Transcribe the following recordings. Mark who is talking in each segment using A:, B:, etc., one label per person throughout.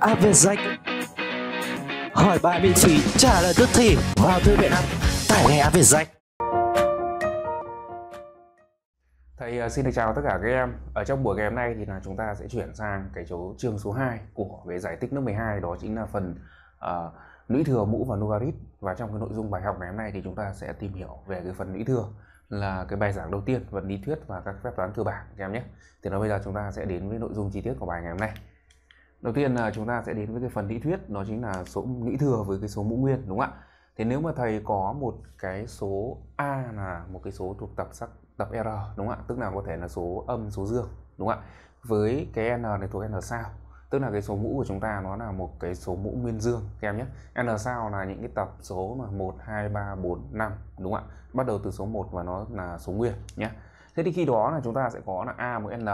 A: Áp về danh hỏi bài miễn phí trả lời tức thì vào thư viện app tải ngay Áp về danh Thầy à, xin được chào tất cả các em. Ở trong buổi ngày hôm nay thì là chúng ta sẽ chuyển sang cái chỗ chương số 2 của về giải tích lớp 12 đó chính là phần uh, à, lũy thừa mũ và logarit và trong cái nội dung bài học ngày hôm nay thì chúng ta sẽ tìm hiểu về cái phần lũy thừa là cái bài giảng đầu tiên phần lý thuyết và các phép toán cơ bản các em nhé. Thì nó bây giờ chúng ta sẽ đến với nội dung chi tiết của bài ngày hôm nay đầu tiên là chúng ta sẽ đến với cái phần lý thuyết đó chính là số nghĩ thừa với cái số mũ nguyên đúng không ạ thế nếu mà thầy có một cái số a là một cái số thuộc tập sắc tập r đúng không ạ tức là có thể là số âm số dương đúng không ạ với cái n này thuộc n sao tức là cái số mũ của chúng ta nó là một cái số mũ nguyên dương các em nhé n sao là những cái tập số mà một hai ba bốn năm đúng không ạ bắt đầu từ số 1 và nó là số nguyên nhé thế thì khi đó là chúng ta sẽ có là a mũ n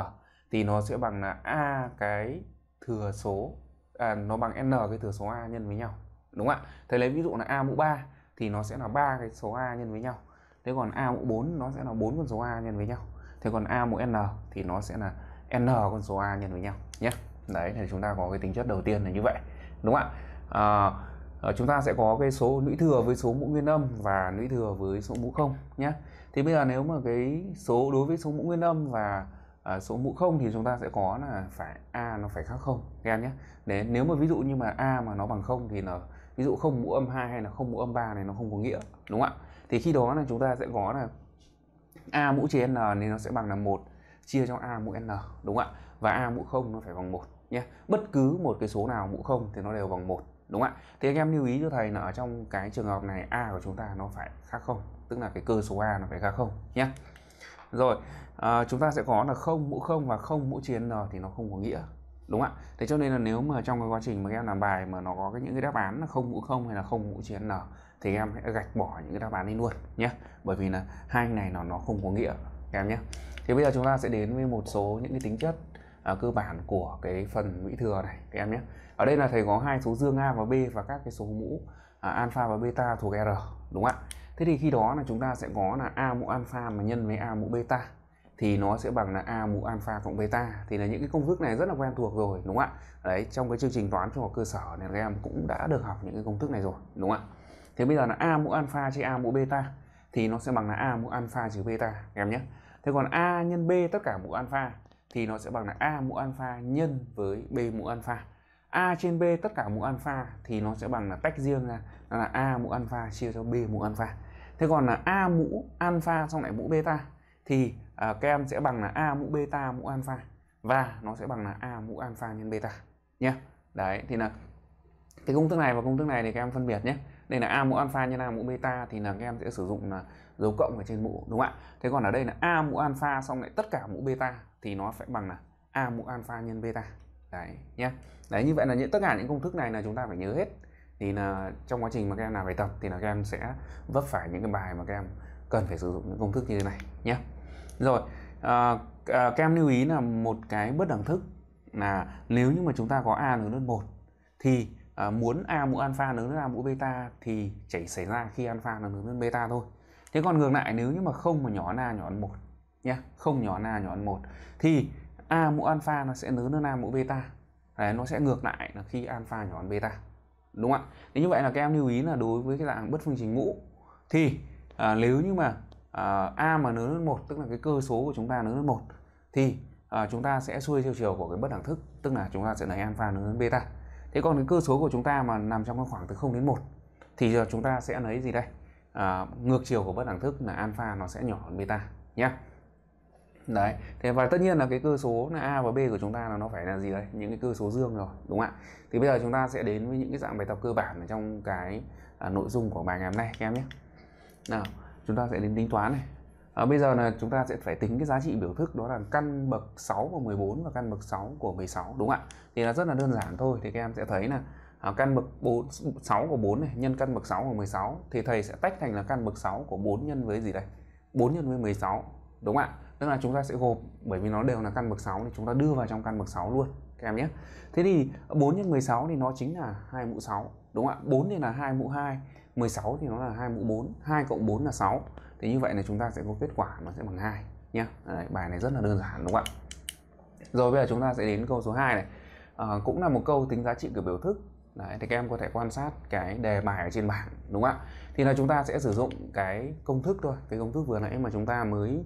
A: thì nó sẽ bằng là a cái thừa số à, nó bằng n cái thừa số a nhân với nhau đúng không ạ thầy lấy ví dụ là a mũ 3 thì nó sẽ là ba cái số a nhân với nhau thế còn a mũ 4 nó sẽ là bốn con số a nhân với nhau thế còn a mũ n thì nó sẽ là n con số a nhân với nhau nhé đấy thì chúng ta có cái tính chất đầu tiên là như vậy đúng không ạ à, ờ, chúng ta sẽ có cái số lũy thừa với số mũ nguyên âm và lũy thừa với số mũ không nhé thì bây giờ nếu mà cái số đối với số mũ nguyên âm và à, số mũ không thì chúng ta sẽ có là phải a nó phải khác không các em nhé để nếu mà ví dụ như mà a mà nó bằng không thì là ví dụ không mũ âm 2 hay là không mũ âm 3 này nó không có nghĩa đúng không ạ thì khi đó là chúng ta sẽ có là a mũ trên n thì nó sẽ bằng là một chia cho a mũ n đúng không ạ và a mũ không nó phải bằng một nhé bất cứ một cái số nào mũ không thì nó đều bằng một đúng không ạ thì anh em lưu ý cho thầy là ở trong cái trường hợp này a của chúng ta nó phải khác không tức là cái cơ số a nó phải khác không nhé rồi à, chúng ta sẽ có là không mũ không và không mũ chiến n thì nó không có nghĩa đúng ạ thế cho nên là nếu mà trong cái quá trình mà các em làm bài mà nó có cái những cái đáp án là không mũ không hay là không mũ chiến n thì em sẽ gạch bỏ những cái đáp án đi luôn nhé bởi vì là hai này nó nó không có nghĩa em nhé thì bây giờ chúng ta sẽ đến với một số những cái tính chất à, cơ bản của cái phần lũy thừa này các em nhé ở đây là thầy có hai số dương a và b và các cái số mũ à, alpha và beta thuộc r đúng ạ thế thì khi đó là chúng ta sẽ có là a mũ alpha mà nhân với a mũ beta thì nó sẽ bằng là a mũ alpha cộng beta thì là những cái công thức này rất là quen thuộc rồi đúng không ạ đấy trong cái chương trình toán trung học cơ sở này các em cũng đã được học những cái công thức này rồi đúng không ạ thế bây giờ là a mũ alpha chia a mũ beta thì nó sẽ bằng là a mũ alpha trừ beta em nhé thế còn a nhân b tất cả mũ alpha thì nó sẽ bằng là a mũ alpha nhân với b mũ alpha a trên b tất cả mũ alpha thì nó sẽ bằng là tách riêng ra là a mũ alpha chia cho b mũ alpha thế còn là a mũ alpha xong lại mũ beta thì à, các em sẽ bằng là a mũ beta mũ alpha và nó sẽ bằng là a mũ alpha nhân beta nhé đấy thì là cái công thức này và công thức này thì các em phân biệt nhé đây là a mũ alpha nhân a mũ beta thì là các em sẽ sử dụng là dấu cộng ở trên mũ đúng không ạ thế còn ở đây là a mũ alpha xong lại tất cả mũ beta thì nó sẽ bằng là a mũ alpha nhân beta đấy nhé đấy như vậy là những tất cả những công thức này là chúng ta phải nhớ hết thì là trong quá trình mà các em làm bài tập thì là các em sẽ vấp phải những cái bài mà các em cần phải sử dụng những công thức như thế này nhé rồi à, à, các em lưu ý là một cái bất đẳng thức là nếu như mà chúng ta có a lớn hơn một thì à, muốn a mũ alpha lớn hơn a mũ beta thì chỉ xảy ra khi alpha lớn hơn beta thôi thế còn ngược lại nếu như mà không mà nhỏ hơn a nhỏ hơn một nhé không nhỏ hơn a nhỏ hơn một thì a mũ alpha nó sẽ lớn hơn a mũ beta Đấy, nó sẽ ngược lại là khi alpha nhỏ hơn beta đúng không ạ thế như vậy là các em lưu ý là đối với cái dạng bất phương trình mũ thì à, nếu như mà à, a mà lớn hơn một tức là cái cơ số của chúng ta lớn hơn một thì à, chúng ta sẽ xuôi theo chiều của cái bất đẳng thức tức là chúng ta sẽ lấy alpha lớn hơn beta thế còn cái cơ số của chúng ta mà nằm trong cái khoảng từ 0 đến 1 thì giờ chúng ta sẽ lấy gì đây à, ngược chiều của bất đẳng thức là alpha nó sẽ nhỏ hơn beta nhé đấy ừ. thế và tất nhiên là cái cơ số là a và b của chúng ta là nó phải là gì đấy những cái cơ số dương rồi đúng không ạ thì bây giờ chúng ta sẽ đến với những cái dạng bài tập cơ bản ở trong cái à, nội dung của bài ngày hôm nay các em nhé nào chúng ta sẽ đến tính toán này à, bây giờ là chúng ta sẽ phải tính cái giá trị biểu thức đó là căn bậc 6 của 14 và căn bậc 6 của 16 đúng không ạ thì là rất là đơn giản thôi thì các em sẽ thấy là à, căn bậc 4, 6 của 4 này nhân căn bậc 6 của 16 thì thầy sẽ tách thành là căn bậc 6 của 4 nhân với gì đây 4 nhân với 16 đúng không ạ tức là chúng ta sẽ gộp bởi vì nó đều là căn bậc 6 thì chúng ta đưa vào trong căn bậc 6 luôn các em nhé thế thì 4 nhân 16 thì nó chính là hai mũ 6 đúng không ạ 4 thì là hai mũ 2 16 thì nó là hai mũ 4 2 cộng 4 là 6 thì như vậy là chúng ta sẽ có kết quả nó sẽ bằng 2 nhé Đấy, bài này rất là đơn giản đúng không ạ rồi bây giờ chúng ta sẽ đến câu số 2 này à, cũng là một câu tính giá trị của biểu thức Đấy, thì các em có thể quan sát cái đề bài ở trên bảng đúng không ạ thì là chúng ta sẽ sử dụng cái công thức thôi cái công thức vừa nãy mà chúng ta mới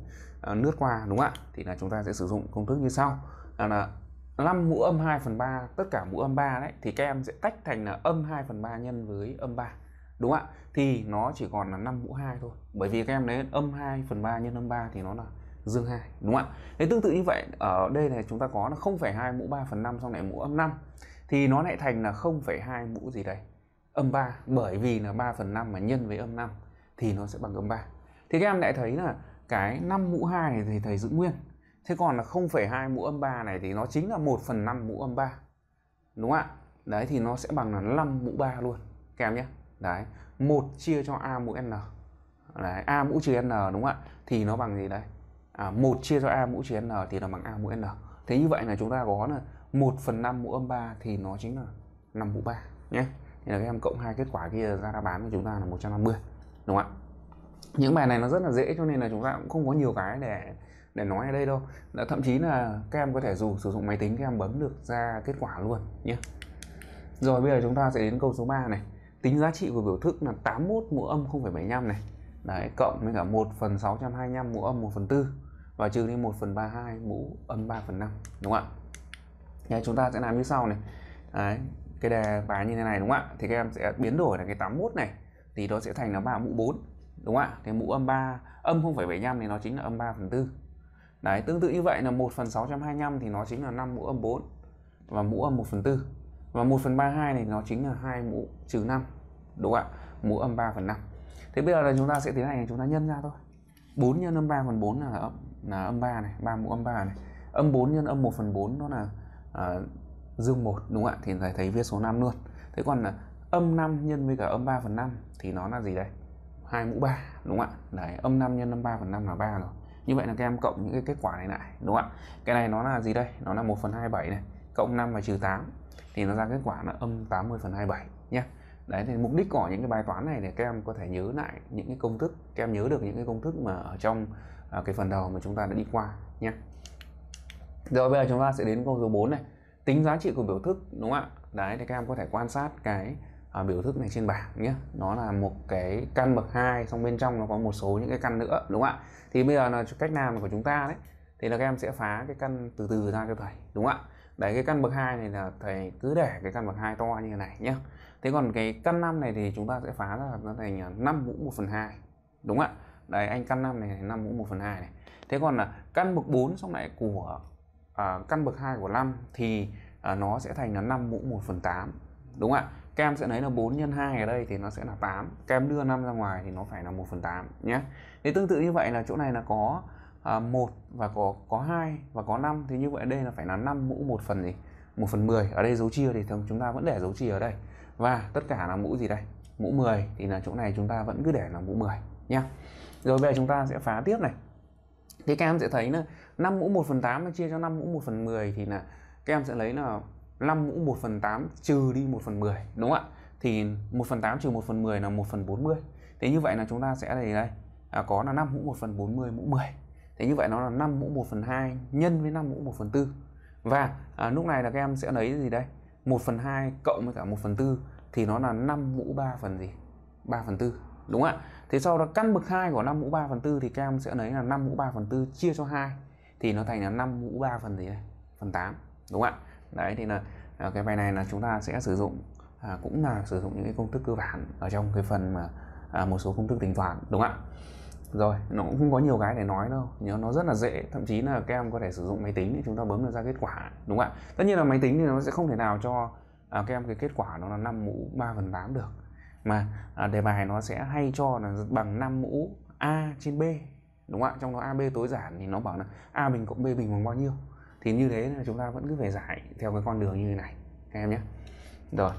A: uh, lướt qua đúng không ạ thì là chúng ta sẽ sử dụng công thức như sau là, là 5 mũ âm 2 phần 3 tất cả mũ âm 3 đấy thì các em sẽ tách thành là âm 2 phần 3 nhân với âm 3 đúng không ạ thì nó chỉ còn là 5 mũ 2 thôi bởi vì các em lấy âm 2 phần 3 nhân âm 3 thì nó là dương 2 đúng không ạ thế tương tự như vậy ở đây này chúng ta có là 0,2 mũ 3 phần 5 xong lại mũ âm 5 thì nó lại thành là 0,2 mũ gì đây âm 3 bởi vì là 3 phần 5 mà nhân với âm 5 thì nó sẽ bằng âm 3 thì các em lại thấy là cái 5 mũ 2 này thì thầy giữ nguyên thế còn là 0,2 mũ âm 3 này thì nó chính là 1 phần 5 mũ âm 3 đúng không ạ đấy thì nó sẽ bằng là 5 mũ 3 luôn các em nhé đấy 1 chia cho a mũ n đấy a mũ trừ n đúng không ạ thì nó bằng gì đấy à, 1 chia cho a mũ trừ n thì nó bằng a mũ n thế như vậy là chúng ta có là 1 phần 5 mũ âm 3 thì nó chính là 5 mũ 3 nhé thì là các em cộng hai kết quả kia ra đáp án của chúng ta là 150 đúng không ạ những bài này nó rất là dễ cho nên là chúng ta cũng không có nhiều cái để để nói ở đây đâu đã thậm chí là các em có thể dù sử dụng máy tính các em bấm được ra kết quả luôn nhé rồi bây giờ chúng ta sẽ đến câu số 3 này tính giá trị của biểu thức là 81 mũ âm 0,75 này đấy cộng với cả 1 phần 625 mũ âm 1 phần 4 và trừ đi 1 phần 32 mũ âm 3 phần 5 đúng không ạ Thế chúng ta sẽ làm như sau này đấy, cái đề bài như thế này đúng không ạ thì các em sẽ biến đổi là cái 81 này thì nó sẽ thành là ba mũ 4 đúng không ạ thì mũ âm 3 âm 0,75 thì nó chính là âm 3 phần 4 đấy tương tự như vậy là 1 phần 625 thì nó chính là 5 mũ âm 4 và mũ âm 1 phần 4 và 1 phần 32 này nó chính là hai mũ trừ 5 đúng không ạ mũ âm 3 phần 5 thế bây giờ là chúng ta sẽ tiến hành chúng ta nhân ra thôi 4 nhân âm 3 phần 4 là âm là âm 3 này 3 mũ âm 3 này âm 4 nhân âm 1 phần 4 nó là uh, dương 1 đúng không ạ thì thầy thấy viết số 5 luôn thế còn là âm 5 nhân với cả âm 3 phần 5 thì nó là gì đây hai mũ 3 đúng không ạ đấy âm 5 nhân âm 3 phần 5 là 3 rồi như vậy là các em cộng những cái kết quả này lại đúng không ạ cái này nó là gì đây nó là 1 phần 27 này cộng 5 và trừ 8 thì nó ra kết quả là âm 80 phần 27 nhé đấy thì mục đích của những cái bài toán này để các em có thể nhớ lại những cái công thức các em nhớ được những cái công thức mà ở trong à, cái phần đầu mà chúng ta đã đi qua nhé rồi bây giờ chúng ta sẽ đến câu số 4 này tính giá trị của biểu thức đúng không ạ đấy thì các em có thể quan sát cái à, biểu thức này trên bảng nhé nó là một cái căn bậc hai xong bên trong nó có một số những cái căn nữa đúng không ạ thì bây giờ là cách làm của chúng ta đấy thì là các em sẽ phá cái căn từ từ ra cho thầy đúng không ạ đấy cái căn bậc hai này là thầy cứ để cái căn bậc hai to như thế này nhé thế còn cái căn năm này thì chúng ta sẽ phá ra nó thành 5 mũ 1 phần 2 đúng không ạ đấy anh căn năm này 5 mũ 1 phần 2 này thế còn là căn bậc 4 xong lại của À, căn bậc 2 của 5 thì uh, nó sẽ thành là 5 mũ 1 phần 8 đúng không ạ kem sẽ lấy là 4 nhân 2 ở đây thì nó sẽ là 8 kem đưa 5 ra ngoài thì nó phải là 1 phần 8 nhé thì tương tự như vậy là chỗ này là có uh, à, 1 và có có 2 và có 5 thì như vậy đây là phải là 5 mũ 1 phần gì 1 phần 10 ở đây dấu chia thì thường chúng ta vẫn để dấu chia ở đây và tất cả là mũ gì đây mũ 10 thì là chỗ này chúng ta vẫn cứ để là mũ 10 nhé rồi bây giờ chúng ta sẽ phá tiếp này thì các em sẽ thấy là 5 mũ 1 phần 8 chia cho 5 mũ 1 phần 10 thì là các em sẽ lấy là 5 mũ 1 phần 8 trừ đi 1 phần 10 đúng không ạ thì 1 phần 8 trừ 1 phần 10 là 1 phần 40 thế như vậy là chúng ta sẽ đây đây à, có là 5 mũ 1 phần 40 mũ 10 thế như vậy nó là 5 mũ 1 phần 2 nhân với 5 mũ 1 phần 4 và à, lúc này là các em sẽ lấy gì đây 1 phần 2 cộng với cả 1 phần 4 thì nó là 5 mũ 3 phần gì 3 phần 4 đúng không ạ thế sau đó căn bậc 2 của 5 mũ 3 phần 4 thì các em sẽ lấy là 5 mũ 3 phần 4 chia cho 2 thì nó thành là 5 mũ 3 phần gì đây phần 8 đúng không ạ đấy thì là à, cái bài này là chúng ta sẽ sử dụng à, cũng là sử dụng những cái công thức cơ bản ở trong cái phần mà à, một số công thức tính toán đúng không ạ rồi nó cũng không có nhiều cái để nói đâu nhớ nó rất là dễ thậm chí là các em có thể sử dụng máy tính để chúng ta bấm được ra kết quả đúng không ạ tất nhiên là máy tính thì nó sẽ không thể nào cho à, các em cái kết quả nó là 5 mũ 3 phần 8 được mà à, đề bài nó sẽ hay cho là bằng 5 mũ a trên b đúng không ạ trong đó ab tối giản thì nó bảo là a bình cộng b bình bằng bao nhiêu thì như thế là chúng ta vẫn cứ phải giải theo cái con đường như thế này các em nhé rồi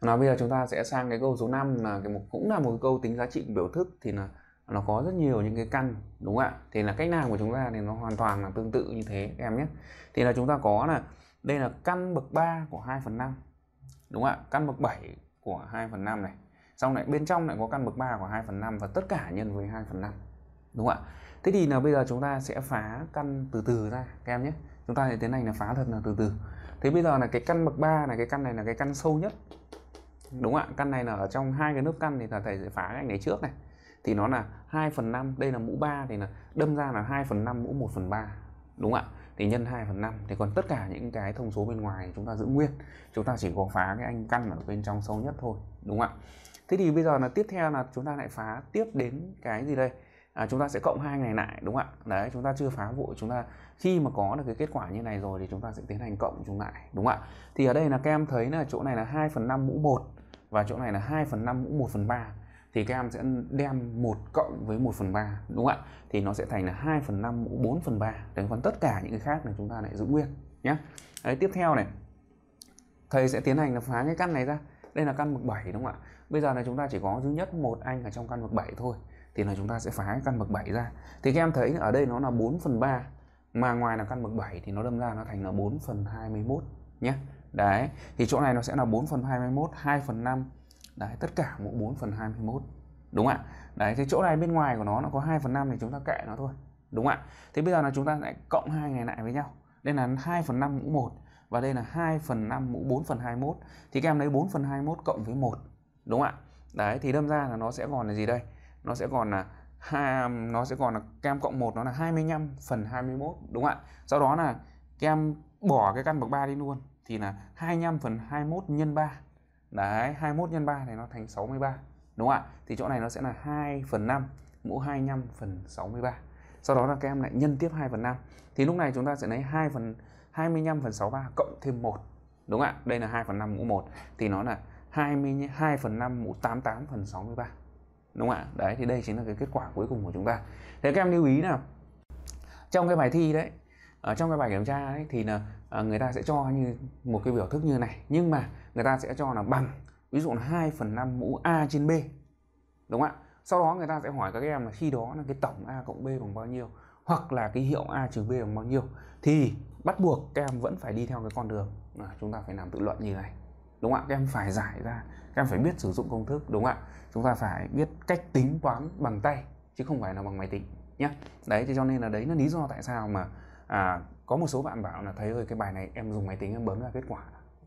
A: nó bây giờ chúng ta sẽ sang cái câu số 5 là cái một cũng là một câu tính giá trị biểu thức thì là nó có rất nhiều những cái căn đúng không ạ thì là cách làm của chúng ta thì nó hoàn toàn là tương tự như thế các em nhé thì là chúng ta có là đây là căn bậc 3 của 2 phần 5 đúng ạ căn bậc 7 của 2 phần 5 này xong lại bên trong lại có căn bậc 3 của 2 phần 5 và tất cả nhân với 2 phần 5 đúng ạ thế thì là bây giờ chúng ta sẽ phá căn từ từ ra các em nhé chúng ta sẽ tiến hành là phá thật là từ từ thế bây giờ là cái căn bậc 3 là cái căn này là cái căn sâu nhất đúng ạ căn này là ở trong hai cái nấc căn thì là thầy sẽ phá cái này trước này thì nó là 2 phần 5 đây là mũ 3 thì là đâm ra là 2 phần 5 mũ 1 phần 3 đúng ạ thì nhân 2 phần 5 thì còn tất cả những cái thông số bên ngoài chúng ta giữ nguyên chúng ta chỉ có phá cái anh căn ở bên trong sâu nhất thôi đúng không ạ thế thì bây giờ là tiếp theo là chúng ta lại phá tiếp đến cái gì đây à, chúng ta sẽ cộng hai ngày lại đúng không ạ đấy chúng ta chưa phá vội chúng ta khi mà có được cái kết quả như này rồi thì chúng ta sẽ tiến hành cộng chúng lại đúng không ạ thì ở đây là các em thấy là chỗ này là 2 phần 5 mũ 1 và chỗ này là 2 phần 5 mũ 1 phần 3 thì các em sẽ đem một cộng với 1 phần ba đúng không ạ thì nó sẽ thành là 2 phần 5 mũ 4 phần 3 đấy còn tất cả những cái khác là chúng ta lại giữ nguyên nhé đấy tiếp theo này thầy sẽ tiến hành là phá cái căn này ra đây là căn bậc 7 đúng không ạ bây giờ là chúng ta chỉ có duy nhất một anh ở trong căn bậc 7 thôi thì là chúng ta sẽ phá cái căn bậc 7 ra thì các em thấy ở đây nó là 4 phần 3 mà ngoài là căn bậc 7 thì nó đâm ra nó thành là 4 phần 21 nhé đấy thì chỗ này nó sẽ là 4 phần 21 2 phần 5 đấy tất cả mũ 4 phần 21 đúng ạ đấy cái chỗ này bên ngoài của nó nó có 2 phần 5 thì chúng ta kệ nó thôi đúng ạ thế bây giờ là chúng ta lại cộng hai này lại với nhau đây là 2 phần 5 mũ 1 và đây là 2 phần 5 mũ 4 phần 21 thì các em lấy 4 phần 21 cộng với 1 đúng ạ đấy thì đâm ra là nó sẽ còn là gì đây nó sẽ còn là hai nó sẽ còn là kem cộng 1 nó là 25 phần 21 đúng ạ sau đó là kem bỏ cái căn bậc 3 đi luôn thì là 25 phần 21 nhân 3 đấy 21 nhân 3 thì nó thành 63 đúng không ạ thì chỗ này nó sẽ là 2 phần 5 mũ 25 phần 63 sau đó là các em lại nhân tiếp 2 phần 5 thì lúc này chúng ta sẽ lấy 2 phần 25 phần 63 cộng thêm 1 đúng không ạ đây là 2 phần 5 mũ 1 thì nó là 22 phần 5 mũ 88 phần 63 đúng không ạ đấy thì đây chính là cái kết quả cuối cùng của chúng ta thế các em lưu ý nào trong cái bài thi đấy ở trong cái bài kiểm tra ấy, thì là à, người ta sẽ cho như một cái biểu thức như này nhưng mà người ta sẽ cho là bằng ví dụ là 2 phần 5 mũ A trên B đúng không ạ sau đó người ta sẽ hỏi các em là khi đó là cái tổng A cộng B bằng bao nhiêu hoặc là cái hiệu A trừ B bằng bao nhiêu thì bắt buộc các em vẫn phải đi theo cái con đường là chúng ta phải làm tự luận như này đúng không ạ các em phải giải ra các em phải biết sử dụng công thức đúng không ạ chúng ta phải biết cách tính toán bằng tay chứ không phải là bằng máy tính nhé đấy cho nên là đấy là lý do tại sao mà à, có một số bạn bảo là thấy ơi cái bài này em dùng máy tính em bấm ra kết quả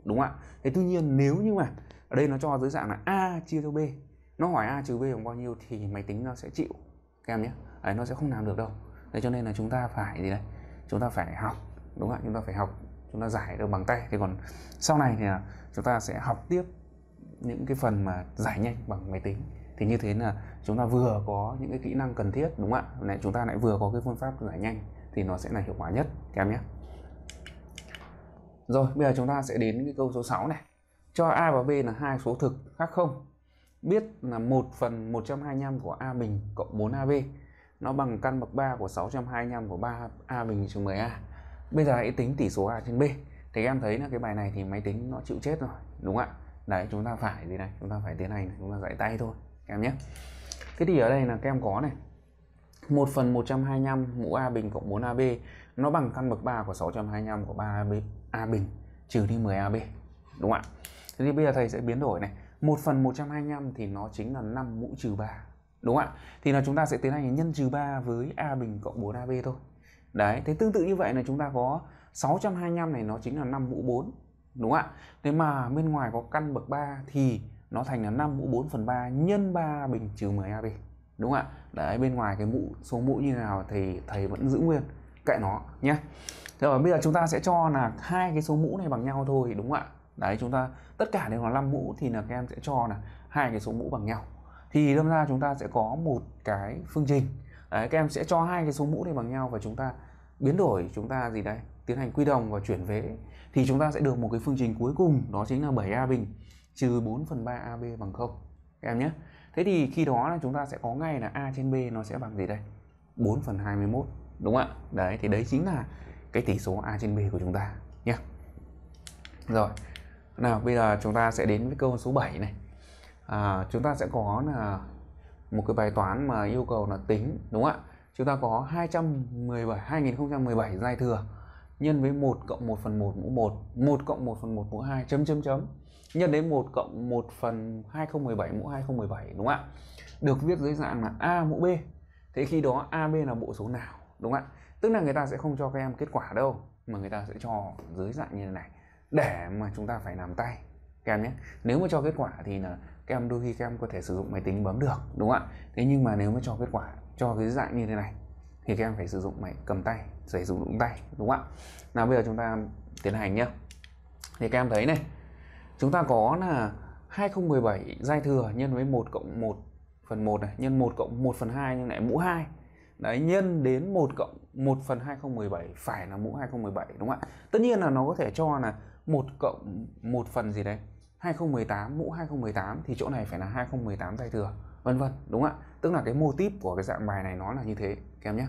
A: đúng không ạ thế tuy nhiên nếu như mà ở đây nó cho dưới dạng là a chia cho b nó hỏi a trừ b bằng bao nhiêu thì máy tính nó sẽ chịu các em nhé đấy, nó sẽ không làm được đâu Thế cho nên là chúng ta phải gì đấy chúng ta phải học đúng không ạ chúng ta phải học chúng ta giải được bằng tay thì còn sau này thì chúng ta sẽ học tiếp những cái phần mà giải nhanh bằng máy tính thì như thế là chúng ta vừa có những cái kỹ năng cần thiết đúng không ạ lại chúng ta lại vừa có cái phương pháp giải nhanh thì nó sẽ là hiệu quả nhất các em nhé rồi bây giờ chúng ta sẽ đến cái câu số 6 này cho a và b là hai số thực khác không biết là 1 phần 125 của a bình cộng 4ab nó bằng căn bậc 3 của 625 của 3a bình trừ 10a bây giờ hãy tính tỷ số a trên b thì em thấy là cái bài này thì máy tính nó chịu chết rồi đúng không ạ đấy chúng ta phải gì này chúng ta phải tiến hành chúng ta giải tay thôi các em nhé thế thì ở đây là các em có này 1 phần 125 mũ A bình cộng 4 AB nó bằng căn bậc 3 của 625 của 3 AB A bình trừ đi 10 AB đúng không ạ? Thế thì bây giờ thầy sẽ biến đổi này 1 phần 125 thì nó chính là 5 mũ trừ 3 đúng không ạ? Thì là chúng ta sẽ tiến hành nhân trừ 3 với A bình cộng 4 AB thôi Đấy, thế tương tự như vậy là chúng ta có 625 này nó chính là 5 mũ 4 đúng không ạ? Thế mà bên ngoài có căn bậc 3 thì nó thành là 5 mũ 4 phần 3 nhân 3 bình trừ 10 AB đúng không ạ đấy bên ngoài cái mũ số mũ như nào thì thầy vẫn giữ nguyên kệ nó nhé rồi bây giờ chúng ta sẽ cho là hai cái số mũ này bằng nhau thôi đúng không ạ đấy chúng ta tất cả đều là 5 mũ thì là các em sẽ cho là hai cái số mũ bằng nhau thì đâm ra chúng ta sẽ có một cái phương trình đấy, các em sẽ cho hai cái số mũ này bằng nhau và chúng ta biến đổi chúng ta gì đây tiến hành quy đồng và chuyển vế thì chúng ta sẽ được một cái phương trình cuối cùng đó chính là 7 a bình trừ 4 phần 3 ab bằng 0 các em nhé Thế thì khi đó là chúng ta sẽ có ngay là A trên B nó sẽ bằng gì đây? 4 phần 21 đúng không ạ? Đấy thì đấy chính là cái tỷ số A trên B của chúng ta nhé. Rồi. Nào bây giờ chúng ta sẽ đến với câu số 7 này. À, chúng ta sẽ có là một cái bài toán mà yêu cầu là tính đúng không ạ? Chúng ta có 217 2017 giải thừa nhân với 1 cộng 1 phần 1 mũ 1 1 cộng 1 phần 1 mũ 2 chấm chấm chấm nhân đến 1 cộng 1 phần 2017 mũ 2017 đúng không ạ? Được viết dưới dạng là A mũ B. Thế khi đó AB là bộ số nào đúng không ạ? Tức là người ta sẽ không cho các em kết quả đâu mà người ta sẽ cho dưới dạng như thế này để mà chúng ta phải làm tay các em nhé. Nếu mà cho kết quả thì là các em đôi khi các em có thể sử dụng máy tính bấm được đúng không ạ? Thế nhưng mà nếu mà cho kết quả cho cái dạng như thế này thì các em phải sử dụng máy cầm tay, sử dụng tay đúng không ạ? Nào bây giờ chúng ta tiến hành nhé. Thì các em thấy này, chúng ta có là 2017 giai thừa nhân với 1 cộng 1 phần 1 này nhân 1 cộng 1 phần 2 nhân lại mũ 2 đấy nhân đến 1 cộng 1 phần 2017 phải là mũ 2017 đúng không ạ tất nhiên là nó có thể cho là 1 cộng 1 phần gì đấy 2018 mũ 2018 thì chỗ này phải là 2018 giai thừa vân vân đúng không ạ tức là cái mô típ của cái dạng bài này nó là như thế các em nhé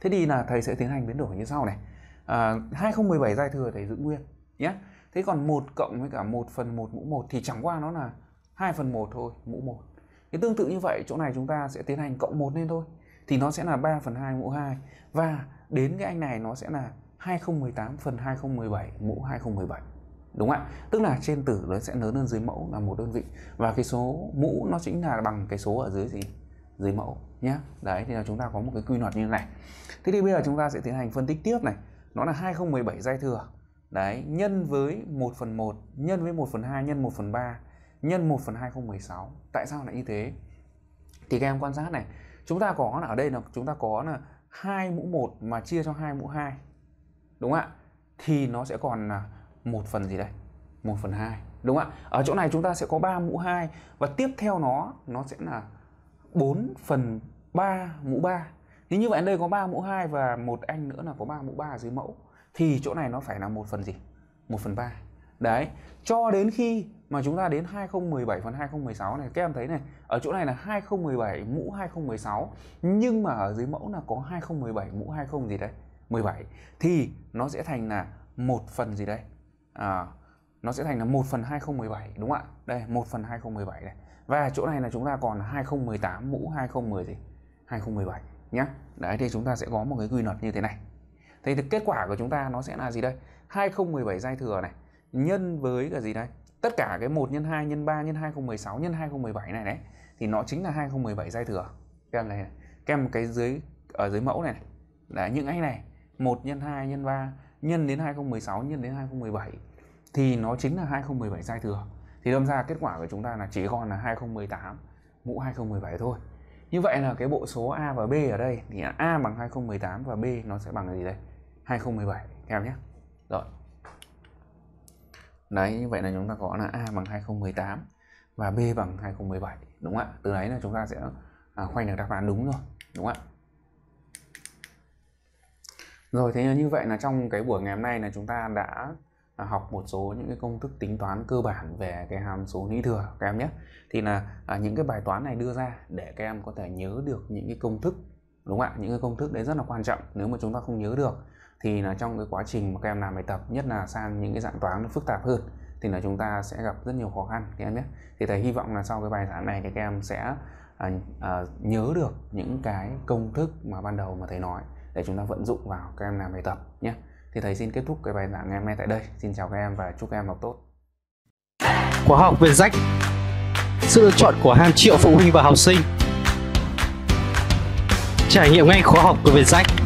A: thế thì là thầy sẽ tiến hành biến đổi như sau này à, 2017 giai thừa thầy giữ nguyên nhé yeah thế còn một cộng với cả 1 phần 1 mũ 1 thì chẳng qua nó là 2 phần 1 thôi mũ 1 cái tương tự như vậy chỗ này chúng ta sẽ tiến hành cộng 1 lên thôi thì nó sẽ là 3 phần 2 mũ 2 và đến cái anh này nó sẽ là 2018 phần 2017 mũ 2017 đúng không ạ tức là trên tử nó sẽ lớn hơn dưới mẫu là một đơn vị và cái số mũ nó chính là bằng cái số ở dưới gì dưới mẫu nhé đấy thì là chúng ta có một cái quy luật như thế này thế thì bây giờ chúng ta sẽ tiến hành phân tích tiếp này nó là 2017 giai thừa Đấy, nhân với 1 phần 1, nhân với 1 phần 2, nhân 1 phần 3, nhân 1 phần 2016. Tại sao lại như thế? Thì các em quan sát này, chúng ta có là ở đây là chúng ta có là 2 mũ 1 mà chia cho 2 mũ 2. Đúng không ạ? Thì nó sẽ còn là 1 phần gì đây? 1 phần 2. Đúng không ạ? Ở chỗ này chúng ta sẽ có 3 mũ 2 và tiếp theo nó nó sẽ là 4 phần 3 mũ 3. Thì như vậy ở đây có 3 mũ 2 và một anh nữa là có 3 mũ 3 ở dưới mẫu thì chỗ này nó phải là một phần gì? 1 phần 3. Đấy, cho đến khi mà chúng ta đến 2017 phần 2016 này, các em thấy này, ở chỗ này là 2017 mũ 2016, nhưng mà ở dưới mẫu là có 2017 mũ 20 gì đấy, 17 thì nó sẽ thành là một phần gì đây? À, nó sẽ thành là 1 phần 2017 đúng không ạ? Đây 1 phần 2017 này. Và chỗ này là chúng ta còn 2018 mũ 2010 gì? 2017 nhá. Đấy thì chúng ta sẽ có một cái quy luật như thế này. Thế thì kết quả của chúng ta nó sẽ là gì đây? 2017 giai thừa này nhân với cái gì đây? Tất cả cái 1 nhân 2 nhân 3 nhân 2016 nhân 2017 này đấy thì nó chính là 2017 giai thừa. Các em này, này. các em cái dưới ở dưới mẫu này, là những anh này 1 nhân 2 nhân 3 nhân đến 2016 nhân đến 2017 thì nó chính là 2017 giai thừa. Thì đâm ra kết quả của chúng ta là chỉ còn là 2018 mũ 2017 thôi. Như vậy là cái bộ số A và B ở đây thì A bằng 2018 và B nó sẽ bằng cái gì đây? 2017 các em nhé rồi đấy như vậy là chúng ta có là A bằng 2018 và B bằng 2017 đúng không ạ từ đấy là chúng ta sẽ à, khoanh được đáp án đúng rồi đúng không ạ rồi thế như vậy là trong cái buổi ngày hôm nay là chúng ta đã à, học một số những cái công thức tính toán cơ bản về cái hàm số lý thừa các em nhé thì là à, những cái bài toán này đưa ra để các em có thể nhớ được những cái công thức đúng không ạ những cái công thức đấy rất là quan trọng nếu mà chúng ta không nhớ được thì là trong cái quá trình mà các em làm bài tập nhất là sang những cái dạng toán nó phức tạp hơn thì là chúng ta sẽ gặp rất nhiều khó khăn các em nhé thì thầy hy vọng là sau cái bài giảng này thì các em sẽ à, à, nhớ được những cái công thức mà ban đầu mà thầy nói để chúng ta vận dụng vào các em làm bài tập nhé thì thầy xin kết thúc cái bài giảng ngày hôm nay tại đây xin chào các em và chúc các em học tốt khóa học về rách sự lựa chọn của hàng triệu phụ huynh và học sinh trải nghiệm ngay khóa học của Vietjet